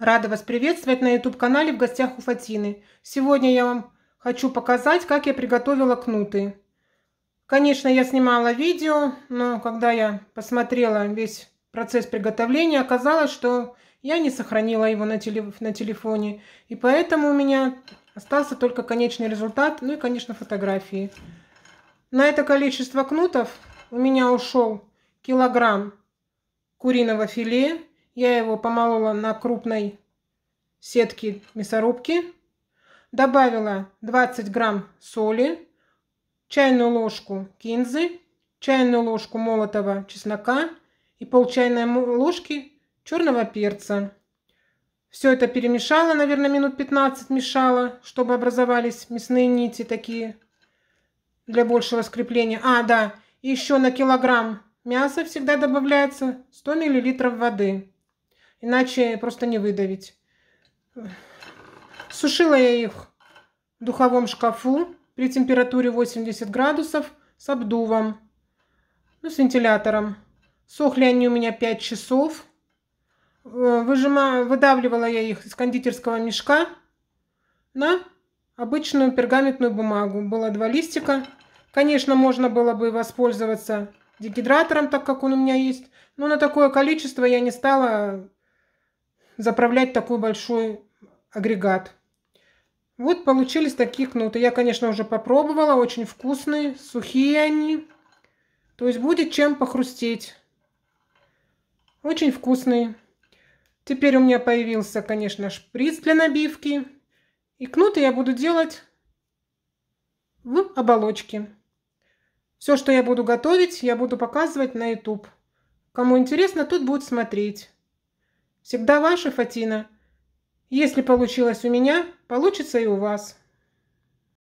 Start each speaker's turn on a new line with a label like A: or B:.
A: Рада вас приветствовать на YouTube-канале «В гостях у Фатины». Сегодня я вам хочу показать, как я приготовила кнуты. Конечно, я снимала видео, но когда я посмотрела весь процесс приготовления, оказалось, что я не сохранила его на, теле, на телефоне. И поэтому у меня остался только конечный результат, ну и, конечно, фотографии. На это количество кнутов у меня ушел килограмм куриного филе, я его помолола на крупной сетке мясорубки. Добавила 20 грамм соли, чайную ложку кинзы, чайную ложку молотого чеснока и пол чайной ложки черного перца. Все это перемешала, наверное, минут 15 мешала, чтобы образовались мясные нити такие для большего скрепления. А, да, еще на килограмм мяса всегда добавляется 100 миллилитров воды. Иначе просто не выдавить. Сушила я их в духовом шкафу при температуре 80 градусов с обдувом, ну, с вентилятором. Сохли они у меня 5 часов. Э, выжима... Выдавливала я их из кондитерского мешка на обычную пергаментную бумагу. Было два листика. Конечно, можно было бы воспользоваться дегидратором, так как он у меня есть. Но на такое количество я не стала заправлять такой большой агрегат. Вот получились такие кнуты. Я, конечно, уже попробовала. Очень вкусные, сухие они. То есть будет чем похрустеть. Очень вкусные. Теперь у меня появился, конечно, шприц для набивки. И кнуты я буду делать в оболочке. Все, что я буду готовить, я буду показывать на YouTube. Кому интересно, тут будет смотреть. Всегда ваша, Фатина. Если получилось у меня, получится и у вас.